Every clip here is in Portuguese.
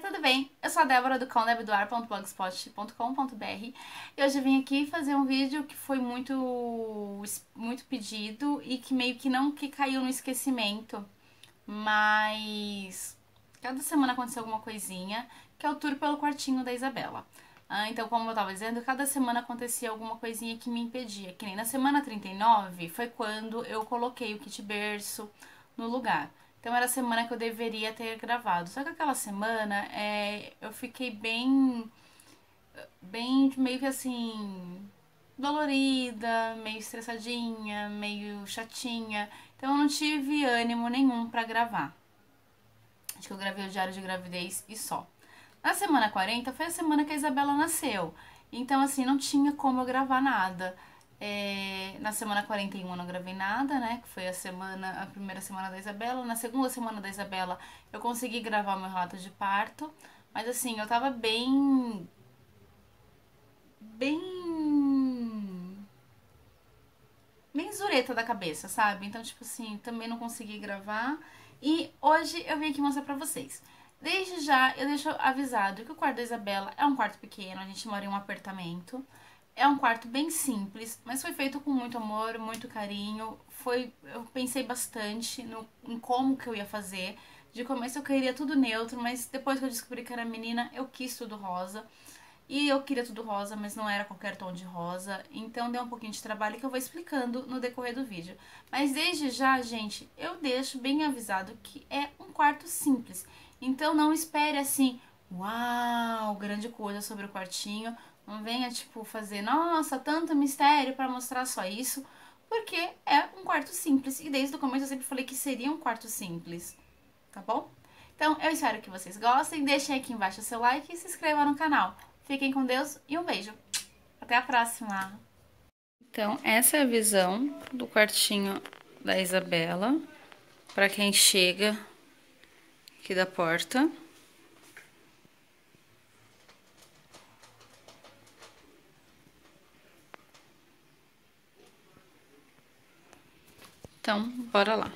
tudo bem? Eu sou a Débora do calnebdoar.blogspot.com.br e hoje eu vim aqui fazer um vídeo que foi muito, muito pedido e que meio que não que caiu no esquecimento, mas cada semana aconteceu alguma coisinha, que é o tour pelo quartinho da Isabela. Ah, então, como eu estava dizendo, cada semana acontecia alguma coisinha que me impedia, que nem na semana 39 foi quando eu coloquei o kit berço no lugar. Então era a semana que eu deveria ter gravado. Só que aquela semana é, eu fiquei bem. bem meio que assim. dolorida, meio estressadinha, meio chatinha. Então eu não tive ânimo nenhum para gravar. Acho que eu gravei o diário de gravidez e só. Na semana 40 foi a semana que a Isabela nasceu. Então, assim, não tinha como eu gravar nada. É, na semana 41 eu não gravei nada, né? Que foi a semana, a primeira semana da Isabela. Na segunda semana da Isabela eu consegui gravar meu relato de parto. Mas assim, eu tava bem. Bem. Bem zureta da cabeça, sabe? Então, tipo assim, também não consegui gravar. E hoje eu vim aqui mostrar pra vocês. Desde já eu deixo avisado que o quarto da Isabela é um quarto pequeno, a gente mora em um apartamento. É um quarto bem simples, mas foi feito com muito amor, muito carinho. Foi, eu pensei bastante no, em como que eu ia fazer. De começo eu queria tudo neutro, mas depois que eu descobri que era menina, eu quis tudo rosa. E eu queria tudo rosa, mas não era qualquer tom de rosa. Então deu um pouquinho de trabalho que eu vou explicando no decorrer do vídeo. Mas desde já, gente, eu deixo bem avisado que é um quarto simples. Então não espere assim, uau, grande coisa sobre o quartinho. Não venha, tipo, fazer, nossa, tanto mistério para mostrar só isso, porque é um quarto simples. E desde o começo eu sempre falei que seria um quarto simples, tá bom? Então, eu espero que vocês gostem. Deixem aqui embaixo o seu like e se inscreva no canal. Fiquem com Deus e um beijo. Até a próxima. Então, essa é a visão do quartinho da Isabela. Para quem chega aqui da porta. Então, bora lá.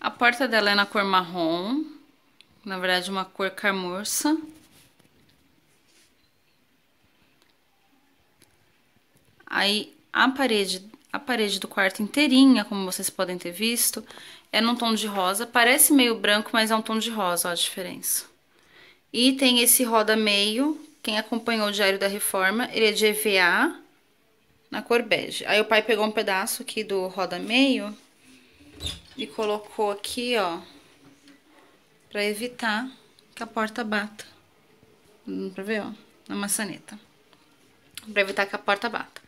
A porta dela é na cor marrom, na verdade uma cor carmorça. Aí a parede, a parede do quarto inteirinha, como vocês podem ter visto, é num tom de rosa. Parece meio branco, mas é um tom de rosa, ó, a diferença. E tem esse roda meio quem acompanhou o Diário da Reforma, ele é de EVA na cor bege. Aí o pai pegou um pedaço aqui do roda meio e colocou aqui, ó, pra evitar que a porta bata. Dá hum, pra ver, ó, na maçaneta. Pra evitar que a porta bata.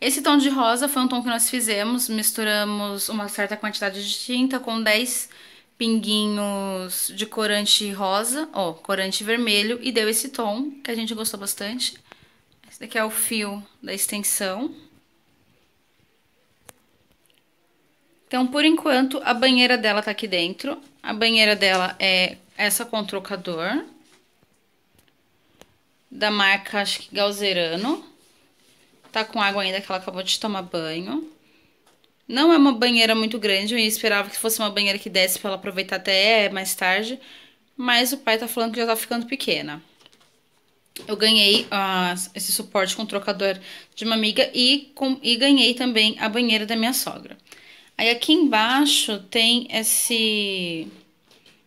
Esse tom de rosa foi um tom que nós fizemos, misturamos uma certa quantidade de tinta com 10 pinguinhos de corante rosa, ó, corante vermelho, e deu esse tom, que a gente gostou bastante. Esse daqui é o fio da extensão. Então, por enquanto, a banheira dela tá aqui dentro. A banheira dela é essa com trocador. Da marca, acho que Galzerano. Tá com água ainda que ela acabou de tomar banho. Não é uma banheira muito grande, eu esperava que fosse uma banheira que desse para ela aproveitar até mais tarde, mas o pai tá falando que já tá ficando pequena. Eu ganhei esse suporte com o trocador de uma amiga e, com, e ganhei também a banheira da minha sogra. Aí aqui embaixo tem esse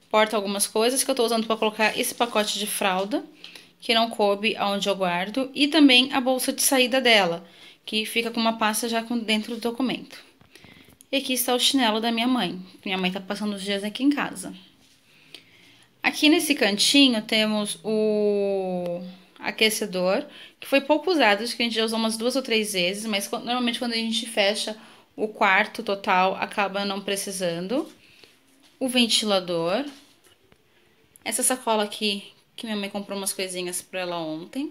porta algumas coisas que eu tô usando para colocar esse pacote de fralda, que não coube aonde eu guardo, e também a bolsa de saída dela, que fica com uma pasta já dentro do documento. E aqui está o chinelo da minha mãe. Minha mãe tá passando os dias aqui em casa. Aqui nesse cantinho temos o aquecedor, que foi pouco usado, acho que a gente já usou umas duas ou três vezes, mas normalmente quando a gente fecha o quarto total, acaba não precisando. O ventilador. Essa sacola aqui, que minha mãe comprou umas coisinhas para ela ontem.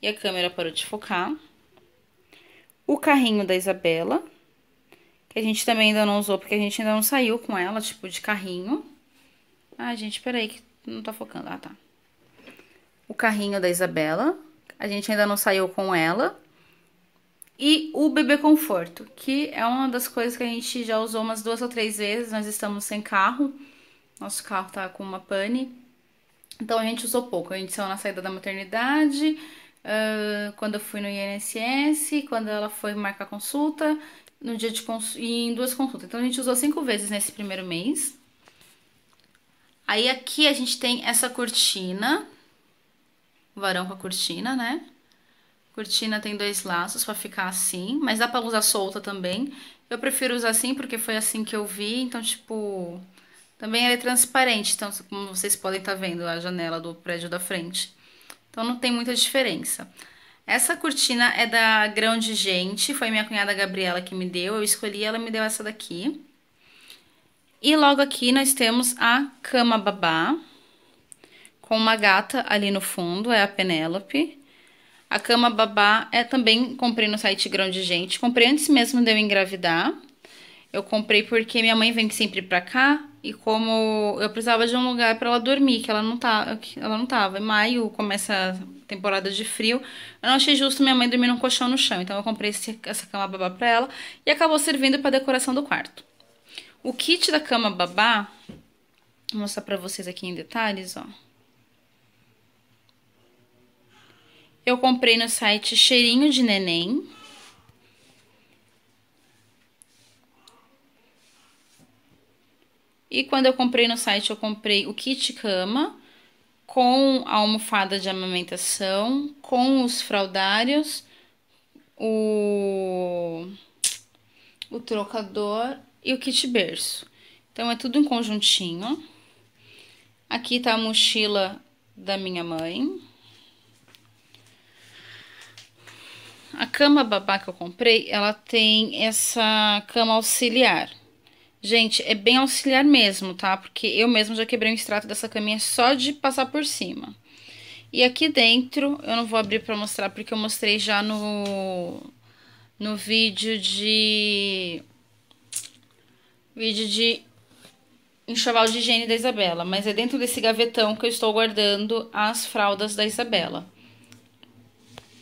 E a câmera parou de focar. O carrinho da Isabela que a gente também ainda não usou, porque a gente ainda não saiu com ela, tipo, de carrinho. Ai, ah, gente, peraí que não tá focando. Ah, tá. O carrinho da Isabela, a gente ainda não saiu com ela. E o bebê conforto, que é uma das coisas que a gente já usou umas duas ou três vezes. Nós estamos sem carro, nosso carro tá com uma pane, então a gente usou pouco. A gente saiu na saída da maternidade, uh, quando eu fui no INSS, quando ela foi marcar consulta no dia de cons... em duas consultas. Então, a gente usou cinco vezes nesse primeiro mês. Aí, aqui a gente tem essa cortina, o varão com a cortina, né? Cortina tem dois laços pra ficar assim, mas dá pra usar solta também. Eu prefiro usar assim porque foi assim que eu vi, então, tipo... Também ela é transparente, então, como vocês podem estar tá vendo a janela do prédio da frente. Então, não tem muita diferença. Essa cortina é da Grão de Gente, foi minha cunhada Gabriela que me deu, eu escolhi, ela me deu essa daqui. E logo aqui nós temos a cama babá, com uma gata ali no fundo, é a Penélope. A cama babá é também, comprei no site Grão de Gente, comprei antes mesmo de eu engravidar. Eu comprei porque minha mãe vem sempre pra cá, e como eu precisava de um lugar para ela dormir, que ela não, tá, ela não tava. Em maio começa a temporada de frio. Eu não achei justo minha mãe dormir num colchão no chão. Então eu comprei esse, essa cama babá para ela e acabou servindo para decoração do quarto. O kit da cama babá, vou mostrar para vocês aqui em detalhes, ó. Eu comprei no site Cheirinho de Neném. E quando eu comprei no site, eu comprei o kit cama com a almofada de amamentação, com os fraldários, o, o trocador e o kit berço. Então, é tudo em conjuntinho. Aqui tá a mochila da minha mãe. A cama babá que eu comprei, ela tem essa cama auxiliar. Gente, é bem auxiliar mesmo, tá? Porque eu mesmo já quebrei um extrato dessa caminha só de passar por cima. E aqui dentro, eu não vou abrir pra mostrar, porque eu mostrei já no, no vídeo de... Vídeo de enxoval de higiene da Isabela. Mas é dentro desse gavetão que eu estou guardando as fraldas da Isabela.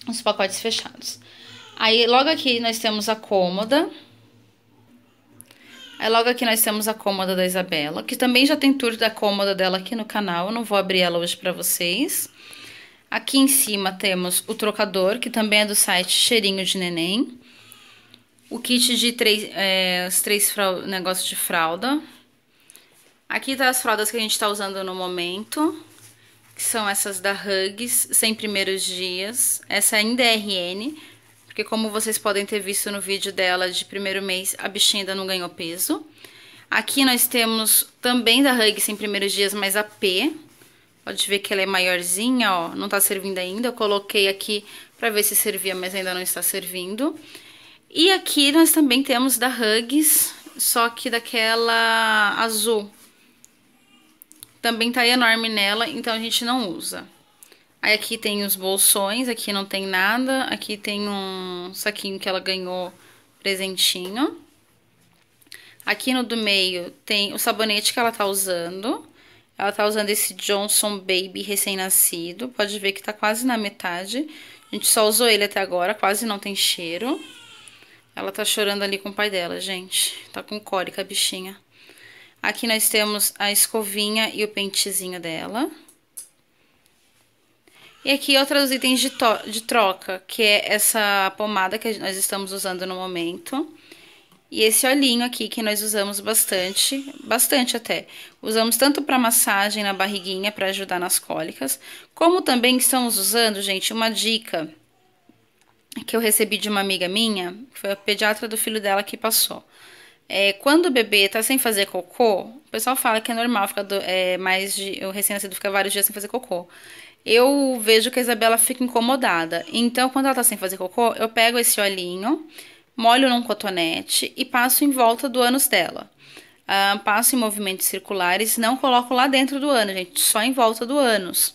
Os pacotes fechados. Aí, logo aqui, nós temos a cômoda. Aí é logo aqui nós temos a cômoda da Isabela, que também já tem tour da cômoda dela aqui no canal, eu não vou abrir ela hoje para vocês. Aqui em cima temos o trocador, que também é do site Cheirinho de Neném. O kit de três, é, os três negócios de fralda. Aqui tá as fraldas que a gente tá usando no momento, que são essas da Hugs, sem primeiros dias. Essa ainda é RN, porque como vocês podem ter visto no vídeo dela de primeiro mês, a bichinha ainda não ganhou peso. Aqui nós temos também da Hugs em primeiros dias, mas a P. Pode ver que ela é maiorzinha, ó, não tá servindo ainda. Eu coloquei aqui pra ver se servia, mas ainda não está servindo. E aqui nós também temos da Hugs, só que daquela azul. Também tá enorme nela, então a gente não usa. Aí aqui tem os bolsões, aqui não tem nada. Aqui tem um saquinho que ela ganhou presentinho. Aqui no do meio tem o sabonete que ela tá usando. Ela tá usando esse Johnson Baby recém-nascido. Pode ver que tá quase na metade. A gente só usou ele até agora, quase não tem cheiro. Ela tá chorando ali com o pai dela, gente. Tá com cólica a bichinha. Aqui nós temos a escovinha e o pentezinho dela. E aqui outros itens de, de troca, que é essa pomada que nós estamos usando no momento. E esse olhinho aqui que nós usamos bastante, bastante até. Usamos tanto para massagem na barriguinha para ajudar nas cólicas, como também estamos usando, gente, uma dica que eu recebi de uma amiga minha, foi a pediatra do filho dela que passou. É, quando o bebê tá sem fazer cocô, o pessoal fala que é normal, ficar do, é, mais de, o recém-nascido fica vários dias sem fazer cocô eu vejo que a Isabela fica incomodada. Então, quando ela tá sem fazer cocô, eu pego esse olhinho, molho num cotonete e passo em volta do ânus dela. Uh, passo em movimentos circulares, não coloco lá dentro do ânus, gente, só em volta do ânus.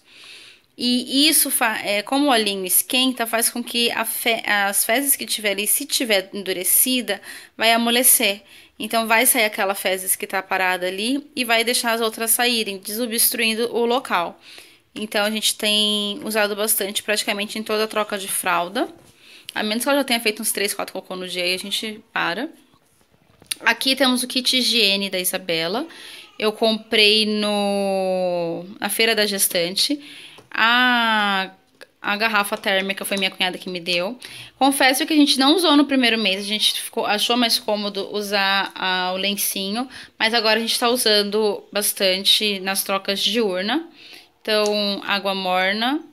E isso, é, como o olhinho esquenta, faz com que fe as fezes que tiver ali, se tiver endurecida, vai amolecer. Então vai sair aquela fezes que está parada ali e vai deixar as outras saírem, desobstruindo o local. Então a gente tem usado bastante praticamente em toda a troca de fralda. A menos que ela já tenha feito uns 3, 4 cocô no dia e a gente para. Aqui temos o kit higiene da Isabela. Eu comprei no na feira da gestante. A a garrafa térmica foi minha cunhada que me deu. Confesso que a gente não usou no primeiro mês, a gente ficou, achou mais cômodo usar a, o lencinho, mas agora a gente está usando bastante nas trocas de urna. Então, água morna.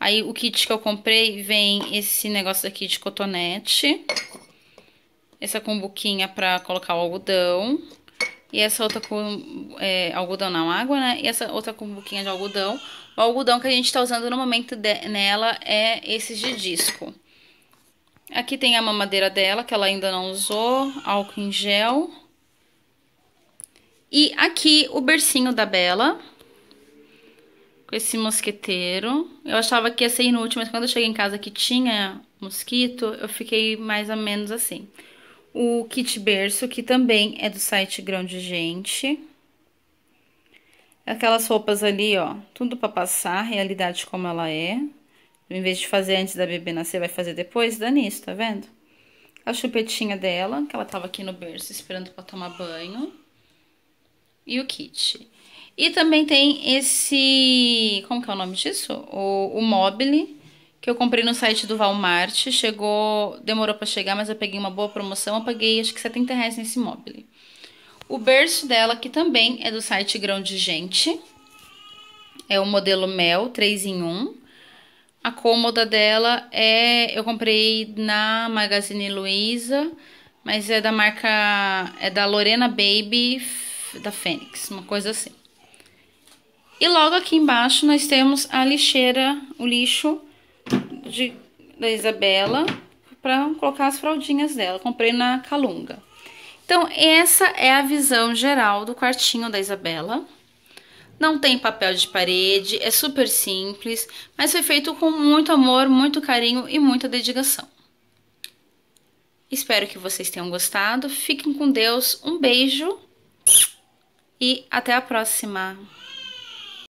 Aí, o kit que eu comprei vem esse negócio aqui de cotonete. Essa cumbuquinha pra colocar o algodão. E essa outra com... É, algodão não, água, né? E essa outra cumbuquinha de algodão. O algodão que a gente tá usando no momento de, nela é esse de disco. Aqui tem a mamadeira dela, que ela ainda não usou. Álcool em gel. E aqui o bercinho da Bela com esse mosqueteiro, Eu achava que ia ser inútil, mas quando eu cheguei em casa que tinha mosquito, eu fiquei mais ou menos assim. O kit berço, que também é do site Grão de Gente. Aquelas roupas ali, ó, tudo pra passar, a realidade como ela é. Em vez de fazer antes da bebê nascer, vai fazer depois, dá nisso, tá vendo? A chupetinha dela, que ela tava aqui no berço esperando pra tomar banho. E o kit. E também tem esse. Como que é o nome disso? O, o mobile, que eu comprei no site do Walmart. Chegou. Demorou para chegar, mas eu peguei uma boa promoção. Eu paguei acho que 70 reais nesse mobile. O berço dela, que também é do site Grão de Gente. É o modelo Mel 3 em 1. A cômoda dela é. Eu comprei na Magazine Luiza, mas é da marca. É da Lorena Baby da Fênix, uma coisa assim. E logo aqui embaixo nós temos a lixeira, o lixo de, da Isabela para colocar as fraldinhas dela. Comprei na Calunga. Então, essa é a visão geral do quartinho da Isabela. Não tem papel de parede, é super simples, mas foi feito com muito amor, muito carinho e muita dedicação. Espero que vocês tenham gostado. Fiquem com Deus, um beijo e até a próxima!